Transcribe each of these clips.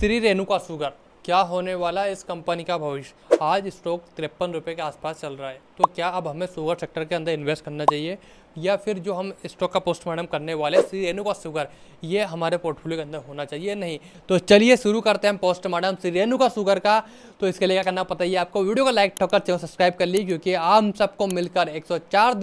Shri Renuka sugar क्या होने वाला है इस कंपनी का भविष्य आज स्टॉक तिरपन रुपये के आसपास चल रहा है तो क्या अब हमें शुगर सेक्टर के अंदर इन्वेस्ट करना चाहिए या फिर जो हम स्टॉक का पोस्टमार्टम करने वाले श्री रेणुका शुगर ये हमारे पोर्टफोलियो के अंदर होना चाहिए नहीं तो चलिए शुरू करते हैं हम पोस्टमार्टम श्री रेणुका शुगर का तो इसके लिए क्या करना पता ही आपको वीडियो को लाइक ठोकर चैनल सब्सक्राइब कर लीजिए क्योंकि हम सबको मिलकर एक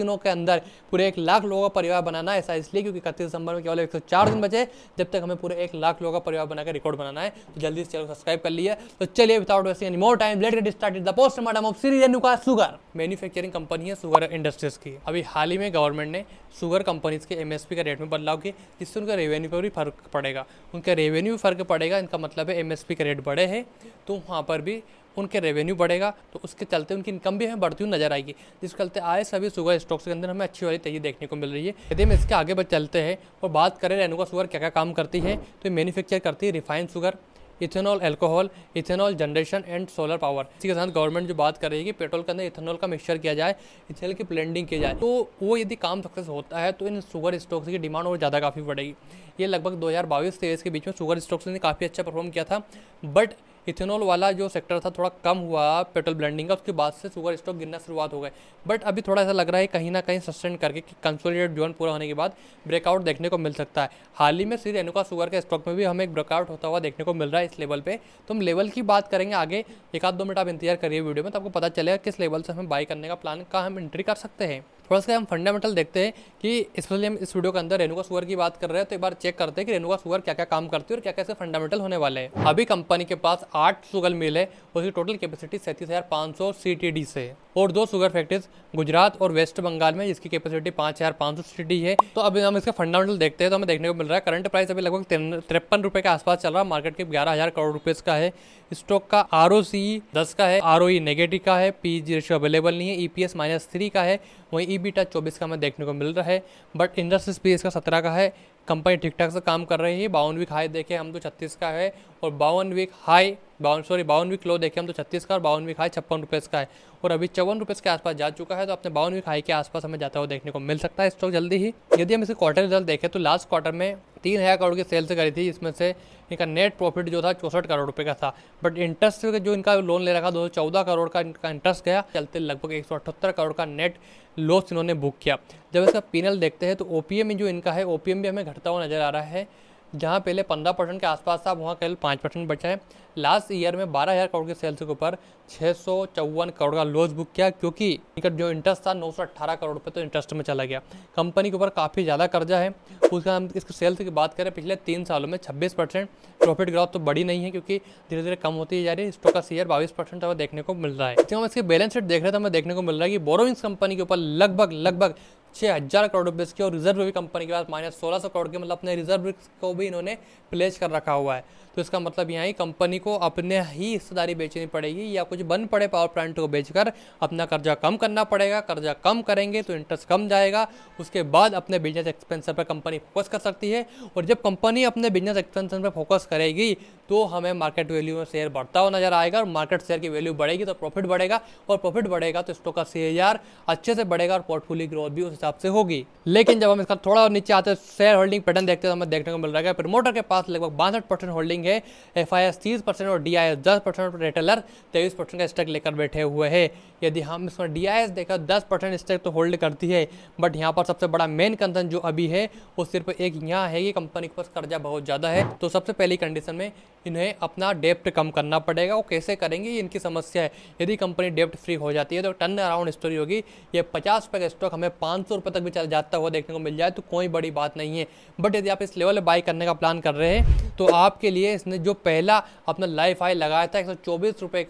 दिनों के अंदर पूरे एक लाख लोगों का परिवार बनाना है ऐसा इसलिए क्योंकि इकतीस दिसंबर में केवल एक दिन बचे जब तक हमें पूरे एक लाख लोगों का परिवार बनाकर रिकॉर्ड बनाना है तो जल्दी इस चैनल को सब्सक्राइब कर लीजिए है तो चलिए without wasting any more time let get started the postmortem of Shri Renuka sugar manufacturing company है सुगर इंडस्ट्रीज की अभी हाल ही में गवर्नमेंट ने सुगर कंपनीज के एमएसपी का रेट में बदलाव किया जिससे उनका रेवेन्यू पर भी फर्क पड़ेगा उनका रेवेन्यू फर्क पड़ेगा इनका मतलब है एमएसपी के रेट बढ़े हैं तो वहाँ पर भी उनके रेवेन्यू बढ़ेगा तो उसके चलते उनकी इनकम भी हमें बढ़ती हुई नजर आएगी जिसके चलते आए सभी सुगर स्टॉक्स के अंदर हमें अच्छी वाली तेजी देखने को मिल रही है यदि हम इसके आगे बढ़ चलते हैं और बात करें रेनुका सुगर क्या क्या काम करती है तो मैन्युफैक्चर करती है refined sugar ethanol alcohol ethanol generation and solar power इसी के साथ गवर्नमेंट जो बात करेगी कि पेट्रोल के अंदर इथेनॉल का मिक्सचर किया जाए इथेनॉल की ब्लेंडिंग की जाए तो वो यदि काम सक्सेस होता है तो इन शुगर स्टॉक्स की डिमांड और ज़्यादा काफ़ी बढ़ेगी ये लगभग दो हज़ार के बीच में शुगर स्टॉक्स ने काफ़ी अच्छा परफॉर्म किया था बट इथेनॉल वाला जो सेक्टर था थोड़ा कम हुआ पेट्रोल ब्लेंडिंग का उसके बाद से शुगर स्टॉक गिरना शुरुआत हो गए बट अभी थोड़ा ऐसा लग रहा है कहीं ना कहीं सस्टेंड करके कि कंसोलिडेट जोन पूरा होने के बाद ब्रेकआउट देखने को मिल सकता है हाल ही में श्री रेणुका शुगर के स्टॉक में भी हमें एक ब्रेकआउट होता हुआ देखने को मिल रहा है इस लेवल पर तो हम लेवल की बात करेंगे आगे एक आध दो मिनट आप इंतजार करिए वीडियो में तो आपको पता चलेगा किस लेवल से हमें बाई करने का प्लान का हम एंट्री कर सकते हैं थोड़ा सा हम फंडामेंटल देखते हैं कि स्पेशली हम इस वीडियो के अंदर रेनुका सुअर की बात कर रहे हैं तो एक बार चेक करते हैं कि रेनुका सुअर क्या क्या काम करती है और क्या कैसे फंडामेंटल होने वाले हैं अभी कंपनी के पास आठ सुगल मिल है उसकी टोटल कैपेसिटी सैंतीस हज़ार पाँच सौ सी टी डी से और दो शुगर फैक्ट्रीज गुजरात और वेस्ट बंगाल में जिसकी कैपेसिटी पाँच हज़ार पाँच सौ सीटी है तो अभी हम इसका फंडामेंटल देखते हैं तो हमें देखने को मिल रहा है करंट प्राइस अभी लगभग तिरपन रुपये के आसपास चल रहा है मार्केट के ग्यारह हज़ार करोड़ रुपये का है स्टॉक का आर ओ सी दस का है आर ओ ई नेगेटिव का है पी जी रेशो अवेलेबल नहीं है E P S minus three का है वहीं ई बी टच चौबीस का हमें देखने को मिल रहा है बट इंडस्ट्रीज पी इसका सत्रह का है कंपनी ठीक ठाक से काम कर रही है बाउंड भी खाए देखे हम तो छत्तीस का है और बावन वीक हाई बावन सॉरी बावन वीक लो देखें हम तो छत्तीस का और बावन वीक हाई छप्पन रुपये का है और अभी चौवन रुपये के आसपास जा चुका है तो अपने बावन वीक हाई के आसपास हमें जाता हुआ देखने को मिल सकता है स्टॉक जल्दी ही यदि हम इसे क्वार्टर रिजल्ट देखें तो लास्ट क्वार्टर में तीन हज़ार करोड़ की सेल्स से करी थी इसमें से इनका नेट प्रॉफिट जो था चौसठ करोड़ रुपये का था बट इंटरेस्ट जो इनका लोन ले रखा दो सौ चौदह करोड़ का इनका इंटरेस्ट गया चलते लगभग एक सौ अठहत्तर करोड़ का नेट लॉस इन्होंने बुक किया जब इसका पीनल देखते हैं तो ओ में जो इनका है ओ भी हमें घटता हुआ नजर आ रहा है जहाँ पहले 15 परसेंट के आसपास था वहाँ केवल पाँच परसेंट बचा है लास्ट ईयर में बारह हज़ार करोड़ के सेल्स के ऊपर छः सौ चौवन करोड़ का लॉस बुक किया क्योंकि इनका जो इंटरेस्ट था नौ सौ अट्ठारह करोड़ पे तो इंटरेस्ट में चला गया कंपनी के ऊपर काफ़ी ज़्यादा कर्जा है उसका हम इसके सेल्स की बात करें पिछले तीन सालों में छब्बीस परसेंट प्रॉफिट ग्रोथ तो बड़ी नहीं है क्योंकि धीरे धीरे कम होती जा रही है स्टॉक का शेयर बाईस परसेंट हमें देखने को मिल रहा है जब हम इसकी बैलेंस शीट देख रहे थे तो हमें देखने को मिल रहा है कि बोरोइंस कंपनी के ऊपर लगभग लगभग छः हज़ार करोड़ रुपये की और रिजर्व भी कंपनी के पास माइनस सोलह सौ करोड़ के मतलब अपने रिजर्व को भी इन्होंने प्लेस कर रखा हुआ है तो इसका मतलब यहाँ ही कंपनी को अपने ही हिस्सेदारी बेचनी पड़ेगी या कुछ बन पड़े पावर प्लांट को बेचकर अपना कर्जा कम करना पड़ेगा कर्जा कम करेंगे तो इंटरेस्ट कम जाएगा उसके बाद अपने बिजनेस एक्सपेंसन पर कंपनी फोकस कर सकती है और जब कंपनी अपने बिजनेस एक्सपेंसन पर फोकस करेगी तो हमें मार्केट वैल्यू में शेयर बढ़ता हुआ नजर आएगा और मार्केट शेयर की वैल्यू बढ़ेगी तो प्रॉफिट बढ़ेगा और प्रॉफिट बढ़ेगा तो स्टॉक का शेयर अच्छे से बढ़ेगा और पोर्टफोलियो ग्रोथ भी उस हिसाब से होगी लेकिन जब हम इसका थोड़ा और नीचे आते हैं शेयर होल्डिंग पैटर्न देखते हैं तो हमें देखने को मिल रहा है प्रमोटर के पास लगभग बासठ परसेंट होल्डिंग है एफ आई एस तीस परसेंट और डी आई एस दस परसेंट रिटेलर तेईस परसेंट का स्टॉक लेकर बैठे हुए हैं यदि हम इसमें डी आई एस देखा दस परसेंट स्टॉक तो होल्ड करती है बट यहाँ पर सबसे बड़ा मेन कंसर्न जो अभी है वो सिर्फ एक यहाँ है कि कंपनी के पास कर्जा बहुत ज़्यादा है तो सबसे पहली कंडीशन में इन्हें अपना डेप्ट कम करना पड़ेगा वो कैसे करेंगे ये इनकी समस्या है यदि कंपनी डेप्ट फ्री हो जाती है तो टर्न अराउंड स्टोरी होगी ये पचास रुपये का स्टॉक हमें पाँच सौ रुपये तक भी जाता हुआ देखने को मिल जाए तो कोई बड़ी बात नहीं है बट यदि आप इस लेवल पर बाई करने का प्लान कर रहे हैं तो आपके लिए इसने जो पहला अपना लाइफ हाई लगाया था एक सौ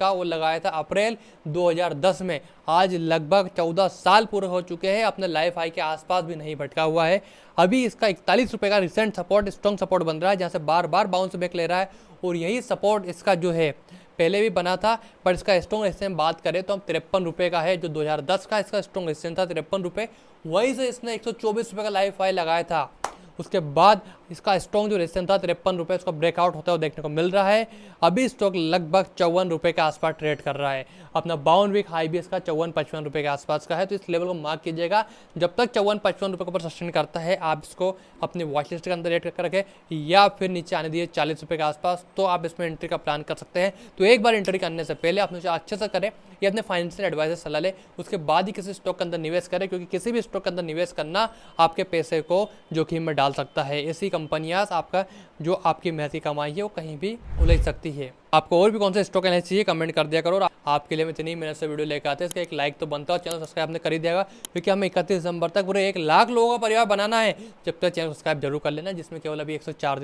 का वो लगाया था अप्रैल दो में आज लगभग चौदह साल पूरे हो चुके हैं अपने लाइफ हाई के आसपास भी नहीं भटका हुआ है अभी इसका इकतालीस रुपये का रिसेंट सपोर्ट स्ट्रॉन्ग सपोर्ट बन रहा है जहाँ से बार बार बाउंस बैक ले रहा है और यही सपोर्ट इसका जो है पहले भी बना था पर इसका स्ट्रॉन्ग रेसिस्टेंस बात करें तो हम तिरपन रुपये का है जो 2010 का इसका स्ट्रॉन्ग रेसिस्टेंस था तिरपन रुपये वहीं से इसने एक सौ का लाइफ आई लगाया था उसके बाद इसका स्ट्रॉन्ग जो रेजिस्टेंस था तिरपन रुपये उसका ब्रेकआउट होता वो देखने को मिल रहा है अभी स्टॉक लगभग चौवन रुपये के आसपास ट्रेड कर रहा है अपना बाउंड वीक हाई भी इसका चौवन पचपन रुपये के आसपास का है तो इस लेवल को मार्क कीजिएगा जब तक चौवन पचपन रुपये के ऊपर सस्टेन करता है आप इसको अपने वॉच लिस्ट के अंदर रेड करके रखें या फिर नीचे आने दिए चालीस रुपये के आसपास तो आप इसमें एंट्री का प्लान कर सकते हैं तो एक बार एंट्री करने से पहले आप अच्छे से करें या अपने फाइनेंशियल एडवाइजर सलाह लें उसके बाद ही किसी स्टॉक के अंदर निवेश करें क्योंकि किसी भी स्टॉक के अंदर निवेश करना आपके पैसे को जोखिम में डाल सकता है इसी कंपनियाँ आपका जो आपकी मेहनत कमाई है वो कहीं भी उलझ सकती है आपको और भी कौन सा स्टॉक एनालिसिस चाहिए कमेंट कर दिया करो और आपके लिए मैं इतनी मेहनत से वीडियो लेकर आते हैं इसका एक लाइक तो बनता है और चैनल सब्सक्राइब आपने कर ही दिया क्योंकि हमें इकतीस दिसंबर तक पूरे एक लाख लोगों का परिवार बनाना है जब तक चैनल सब्सक्राइब जरूर कर लेना जिसमें केवल अभी एक